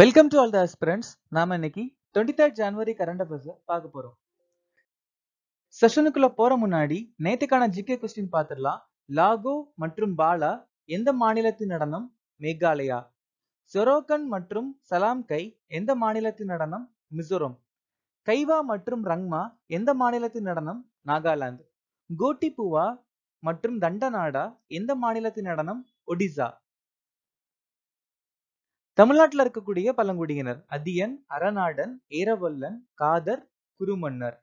welcome to all the aspirants நாம இன்னைக்கு twenty third January current affairs பார்க்க போறோம் செஷனுக்குள்ள போற முன்னாடி நேத்துக்கான ஜிகே கொஸ்டின் பார்த்துடலாம் லாகோ மற்றும் பாலா எந்த மாநிலத்தின் நடனம் மேகாலயா சொரோகன் மற்றும் சலாம் கை எந்த மாநிலத்தின் நடனம் மிசோரம் கைவா மற்றும் ரங்மா எந்த மாநிலத்தின் நடனம் நாகாலாந்து கோட்டிபூவா மற்றும் தண்டநாடா எந்த மாநிலத்தின் நடனம் ஒடிசா தமிழ்நாட்டில் இருக்கக்கூடிய பழங்குடியினர் அதியன் அறநாடன் ஏரவல்லன் காதர் குருமன்னர்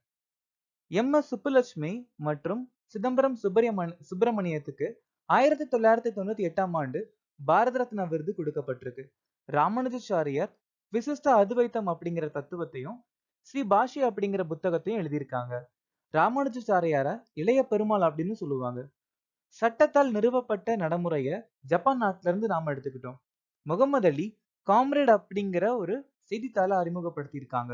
எம் எஸ் சுப்புலட்சுமி மற்றும் சிதம்பரம் சுப்பிரமணி சுப்பிரமணியத்துக்கு ஆயிரத்தி தொள்ளாயிரத்தி தொண்ணூத்தி எட்டாம் ஆண்டு பாரத ரத்னா விருது கொடுக்கப்பட்டிருக்கு ராமானுஜாரியார் விசிஷ்ட அத்வைத்தம் அப்படிங்கிற தத்துவத்தையும் ஸ்ரீ பாஷி அப்படிங்கிற புத்தகத்தையும் எழுதியிருக்காங்க ராமானுஜாரியார இளைய பெருமாள் அப்படின்னு சொல்லுவாங்க சட்டத்தால் நிறுவப்பட்ட நடைமுறைய ஜப்பான் நாட்டில இருந்து நாம எடுத்துக்கிட்டோம் முகமது அலி காம்ரேட் அப்படிங்கிற ஒரு செய்தித்தாளை அறிமுகப்படுத்தியிருக்காங்க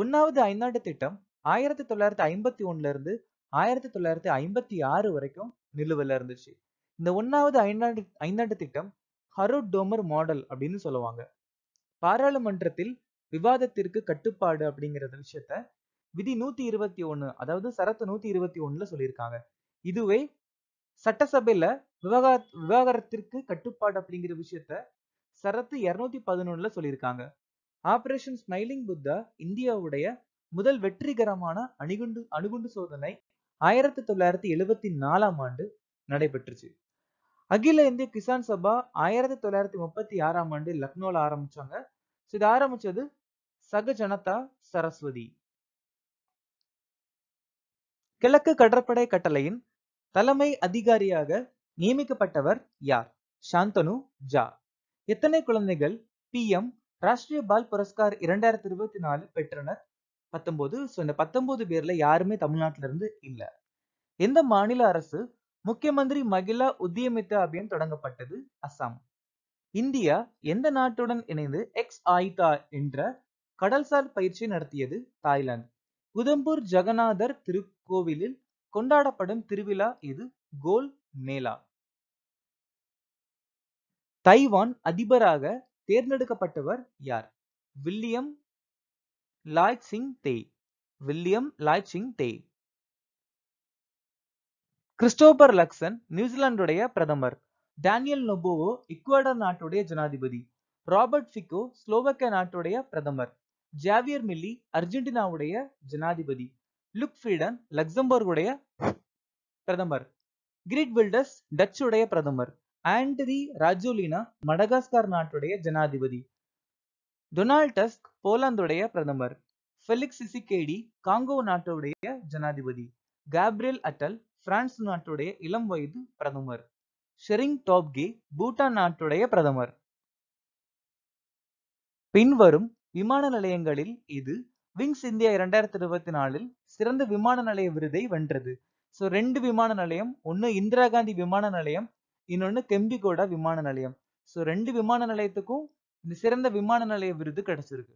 ஒன்னாவது ஐந்தாண்டு திட்டம் ஆயிரத்தி தொள்ளாயிரத்தி ஐம்பத்தி ஒண்ணுல இருந்து ஆயிரத்தி தொள்ளாயிரத்தி ஐம்பத்தி ஆறு வரைக்கும் நிலுவல இருந்துச்சு இந்த ஒன்னாவது ஐந்தாண்டு ஐந்தாண்டு திட்டம் ஹரோட் டோமர் மாடல் அப்படின்னு சொல்லுவாங்க பாராளுமன்றத்தில் விவாதத்திற்கு கட்டுப்பாடு அப்படிங்கிற விஷயத்த விதி நூத்தி இருபத்தி ஒண்ணு அதாவது சரத்து நூத்தி இருபத்தி ஒண்ணுல சொல்லியிருக்காங்க இதுவே சட்டசபையில விவகார விவகாரத்திற்கு கட்டுப்பாடு அப்படிங்கிற விஷயத்த சரத்து இருநூத்தி பதினொன்னுல சொல்லியிருக்காங்க ஆபரேஷன் ஸ்மைலிங் புத்தா இந்தியாவுடைய முதல் வெற்றிகரமான அணுகுண்டு அணுகுண்டு சோதனை ஆயிரத்தி தொள்ளாயிரத்தி எழுவத்தி நாலாம் ஆண்டு நடைபெற்றுச்சு அகில இந்திய கிசான் சபா ஆயிரத்தி தொள்ளாயிரத்தி முப்பத்தி ஆறாம் ஆண்டு லக்னோல ஆரம்பிச்சாங்க இது ஆரம்பிச்சது சக ஜனதா சரஸ்வதி கிழக்கு கடற்படை கட்டளையின் தலைமை அதிகாரியாக நியமிக்கப்பட்டவர் யார் சாந்தனு ஜா எத்தனை குழந்தைகள் எம் ராஷ்டிரிய பால் புரஸ்கார் இரண்டாயிரத்தி இருபத்தி நாலு பெற்றனர் பத்தொன்பது ஸோ இந்த பத்தொன்பது பேர்ல யாருமே தமிழ்நாட்டில இருந்து இல்லை எந்த மாநில அரசு முக்கியமந்திரி மகிழா உத்தியமித்தா அபியான் தொடங்கப்பட்டது அசாம் இந்தியா எந்த நாட்டுடன் இணைந்து எக்ஸ் ஆயிதா என்ற கடல்சார் பயிற்சி நடத்தியது தாய்லாந்து உதம்பூர் ஜெகநாதர் திருக்கோவிலில் கொண்டாடப்படும் திருவிழா இது கோல் மேளா தைவான் அதிபராக தேர்ந்தெடுக்கப்பட்டவர் யார் William Lai Ching Te William Lai Ching Te Christopher Luxon நியூசிலாந்துடைய பிரதமர் டேனியல் நொபோவோ இக்குவடர் நாட்டுடைய ஜனாதிபதி ராபர்ட் ஃபிகோ ஸ்லோவக்க நாட்டுடைய பிரதமர் ஜாவியர் மில்லி அர்ஜென்டினாவுடைய ஜனாதிபதி லுக் ஃபீடன் லக்சம்பர்குடைய பிரதமர் கிரிட் வில்டஸ் டச்சுடைய பிரதமர் ஆண்டரி ராஜூலினா மடகாஸ்கார் நாட்டுடைய ஜனாதிபதி டொனால்ட் டஸ்க் போலந்துடைய பிரதமர் ஃபெலிக்ஸ் சிசிகேடி காங்கோ நாட்டுடைய ஜனாதிபதி கேப்ரியல் அட்டல் பிரான்ஸ் நாட்டுடைய இளம் வயது பிரதமர் ஷெரிங் டாப்கே பூட்டான் நாட்டுடைய பிரதமர் பின்வரும் விமான நிலையங்களில் இது விங்ஸ் இந்தியா இரண்டாயிரத்தி இருபத்தி நாலில் சிறந்த விமான நிலைய விருதை வென்றது ஸோ ரெண்டு விமான நிலையம் ஒன்று இந்திரா காந்தி விமான நிலையம் இன்னொன்னு கெம்பிகோடா விமான நிலையம் ஸோ ரெண்டு விமான நிலையத்துக்கும் இந்த சிறந்த விமான நிலைய விருது கிடைச்சிருக்கு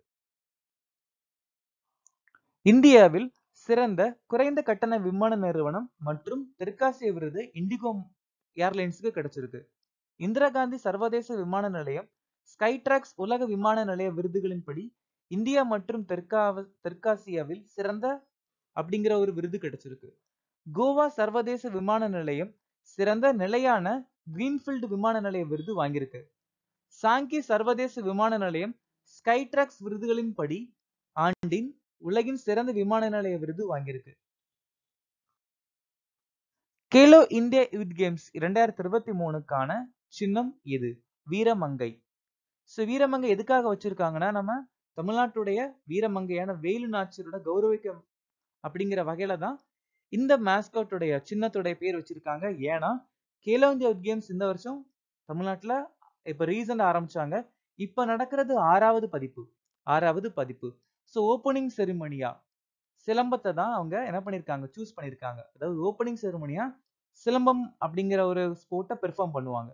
இந்தியாவில் சிறந்த குறைந்த கட்டண விமான நிறுவனம் மற்றும் தெற்காசிய விருது இண்டிகோ ஏர்லைன்ஸுக்கு கிடைச்சிருக்கு இந்திரா காந்தி சர்வதேச விமான நிலையம் ஸ்கைட்ராக்ஸ் உலக விமான நிலைய விருதுகளின்படி இந்தியா மற்றும் தெற்கா தெற்காசியாவில் சிறந்த அப்படிங்கிற ஒரு விருது கிடைச்சிருக்கு கோவா சர்வதேச விமான நிலையம் சிறந்த நிலையான கிரீன்ஃபீல்டு விமான நிலைய விருது வாங்கியிருக்கு சாங்கி சர்வதேச விமான நிலையம் ஸ்கைட்ராக்ஸ் விருதுகளின்படி ஆண்டின் உலகின் சிறந்த விமான நிலைய விருது வாங்கியிருக்கு கேலோ இந்தியா யூத் கேம்ஸ் இரண்டாயிரத்தி இருபத்தி மூணுக்கான சின்னம் இது வீரமங்கை ஸோ வீரமங்கை எதுக்காக வச்சிருக்காங்கன்னா நம்ம தமிழ்நாட்டுடைய வீரமங்கையான வேலு நாச்சரோட கௌரவிக்க அப்படிங்கிற வகையில தான் இந்த மேஸ்கோட்டுடைய சின்னத்துடைய பேர் வச்சிருக்காங்க ஏன்னா கேலோ இந்தியா கேம்ஸ் இந்த வருஷம் தமிழ்நாட்டில் இப்போ ரீசெண்டாக ஆரம்பிச்சாங்க இப்போ நடக்கிறது ஆறாவது பதிப்பு ஆறாவது பதிப்பு ஸோ ஓப்பனிங் செரிமனியா சிலம்பத்தை தான் அவங்க என்ன பண்ணியிருக்காங்க சூஸ் பண்ணியிருக்காங்க அதாவது ஓப்பனிங் செரிமனியா சிலம்பம் அப்படிங்கிற ஒரு ஸ்போர்ட்டை பெர்ஃபார்ம் பண்ணுவாங்க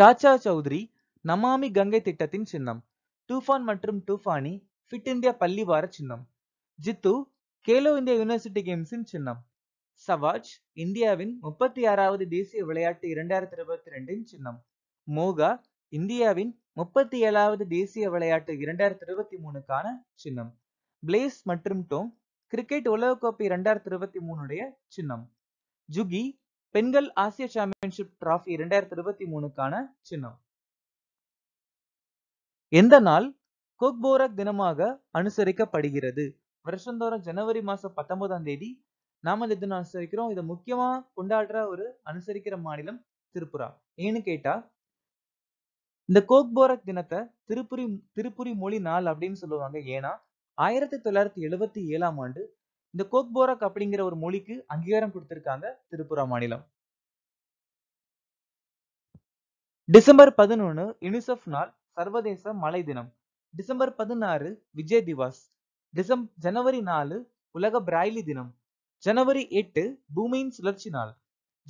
சாச்சா சௌத்ரி நமாமி கங்கை திட்டத்தின் சின்னம் டூஃபான் மற்றும் டூஃபானி ஃபிட் இந்தியா பள்ளி வார சின்னம் ஜித்து கேலோ இந்தியா யூனிவர்சிட்டி கேம்ஸின் சின்னம் சவாஜ் இந்தியாவின் முப்பத்தி ஆறாவது தேசிய விளையாட்டு இரண்டாயிரத்தி இருபத்தி ரெண்டின் சின்னம் மோகா இந்தியாவின் முப்பத்தி ஏழாவது தேசிய விளையாட்டு இரண்டாயிரத்தி இருபத்தி மூணுக்கான சின்னம் பிளேஸ் மற்றும் டோம் கிரிக்கெட் உலகக்கோப்பை இரண்டாயிரத்தி இருபத்தி மூணுடைய சின்னம் ஜுகி பெண்கள் ஆசிய சாம்பியன்ஷிப் டிராஃபி இரண்டாயிரத்தி இருபத்தி மூணுக்கான சின்னம் எந்த நாள் கோக்போரக் தினமாக அனுசரிக்கப்படுகிறது வருஷந்தோறும் ஜனவரி மாசம் பத்தொன்பதாம் தேதி நாம இதை தினம் அனுசரிக்கிறோம் இதை முக்கியமா கொண்டாடுற ஒரு அனுசரிக்கிற மாநிலம் திருப்புரா ஏன்னு கேட்டா இந்த கோக்போரக் தினத்தை திருப்புரி திருப்புரி மொழி நாள் அப்படின்னு சொல்லுவாங்க ஏன்னா ஆயிரத்தி தொள்ளாயிரத்தி எழுபத்தி ஏழாம் ஆண்டு இந்த கோக்போரக் அப்படிங்கிற ஒரு மொழிக்கு அங்கீகாரம் கொடுத்திருக்காங்க திருப்புரா மாநிலம் டிசம்பர் பதினொன்று யுனிசெஃப் நாள் சர்வதேச மலை தினம் டிசம்பர் பதினாறு விஜய் திவாஸ் டிசம் ஜனவரி நாலு உலக பிராய்லி தினம் ஜனவரி எட்டு பூமியின் சுழற்சி நாள்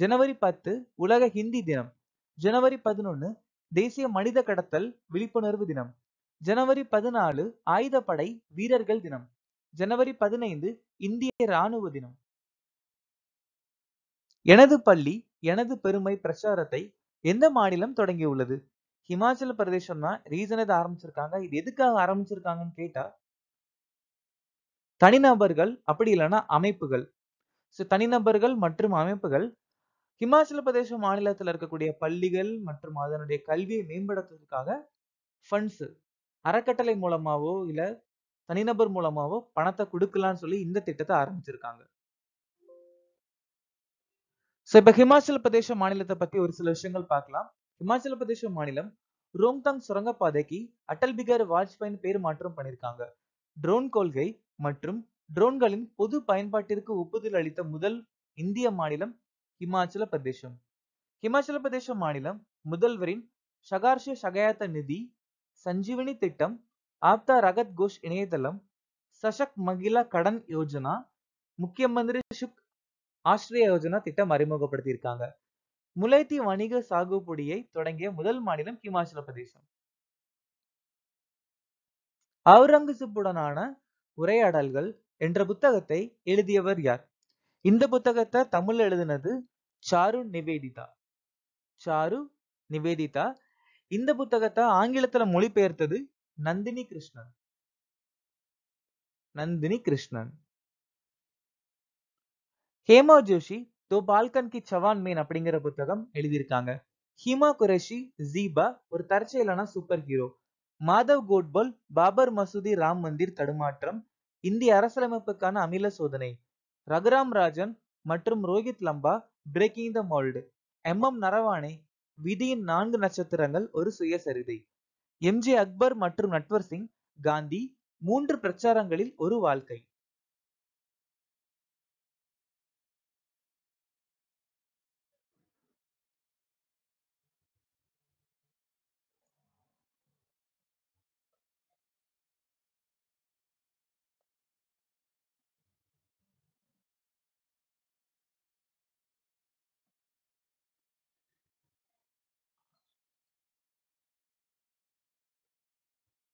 ஜனவரி பத்து உலக ஹிந்தி தினம் ஜனவரி பதினொன்று தேசிய மனித கடத்தல் விழிப்புணர்வு தினம் ஜனவரி பதினாலு ஆயுதப்படை வீரர்கள் தினம் ஜனவரி பதினைந்து இந்திய ராணுவ தினம் எனது பள்ளி எனது பெருமை பிரச்சாரத்தை எந்த மாநிலம் தொடங்கியுள்ளது ஹிமாச்சல பிரதேசம் தான் ரீசன் இதை ஆரம்பிச்சிருக்காங்க இது எதுக்காக ஆரம்பிச்சிருக்காங்கன்னு கேட்டா தனிநபர்கள் அப்படி இல்லைன்னா அமைப்புகள் ஸோ தனிநபர்கள் மற்றும் அமைப்புகள் ஹிமாச்சல பிரதேச மாநிலத்தில் இருக்கக்கூடிய பள்ளிகள் மற்றும் அதனுடைய கல்வியை மேம்படுத்துவதற்காக ஃபண்ட்ஸ் அறக்கட்டளை மூலமாவோ இல்ல தனிநபர் மூலமாவோ பணத்தை கொடுக்கலாம்னு சொல்லி இந்த திட்டத்தை ஆரம்பிச்சிருக்காங்க ஸோ இப்போ ஹிமாச்சல பிரதேச மாநிலத்தை பத்தி ஒரு சில விஷயங்கள் பார்க்கலாம் ஹிமாச்சல பிரதேச மாநிலம் ரோம்தாங் சுரங்கப்பாதைக்கு அடல் பிகாரி வாஜ்பாயின் பேர் மாற்றம் பண்ணியிருக்காங்க ட்ரோன் கொள்கை மற்றும் ட்ரோன்களின் பொது பயன்பாட்டிற்கு ஒப்புதல் அளித்த முதல் இந்திய மாநிலம் இமாச்சல பிரதேசம் இமாச்சல பிரதேச மாநிலம் முதல்வரின் ஷகார்ஷ சகாயத்த நிதி சஞ்சீவனி திட்டம் ஆப்தா ரகத் கோஷ் இணையதளம் சசக் மகிலா கடன் யோஜனா முக்கிய மந்திரி சுக் ஆஸ்திரிய யோஜனா திட்டம் அறிமுகப்படுத்தியிருக்காங்க முளைத்தி வணிக சாகுபடியை தொடங்கிய முதல் மாநிலம் இமாச்சல பிரதேசம் ஔரங்கசீப்புடனான உரையாடல்கள் என்ற புத்தகத்தை எழுதியவர் யார் இந்த புத்தகத்தை தமிழ் எழுதினது சாரு நிவேதிதா சாரு நிவேதிதா இந்த புத்தகத்தை ஆங்கிலத்துல மொழிபெயர்த்தது நந்தினி கிருஷ்ணன் நந்தினி கிருஷ்ணன் ஹேமா ஜோஷி தோ பால்கன் கி சவான் மீன் அப்படிங்கிற புத்தகம் எழுதியிருக்காங்க ஹிமா குரேஷி ஜீபா ஒரு தற்செயலான சூப்பர் ஹீரோ மாதவ் கோட்பால் பாபர் மசூதி ராம் மந்திர் தடுமாற்றம் இந்திய அரசியலமைப்புக்கான அமில சோதனை ரகுராம் ராஜன் மற்றும் Rohit Lamba breaking the mould M M Naravane விதியின் நான்கு நட்சத்திரங்கள் ஒரு சுயசரிதை எம் ஜி அக்பர் மற்றும் நட்வர் சிங் காந்தி மூன்று பிரச்சாரங்களில் ஒரு வாழ்க்கை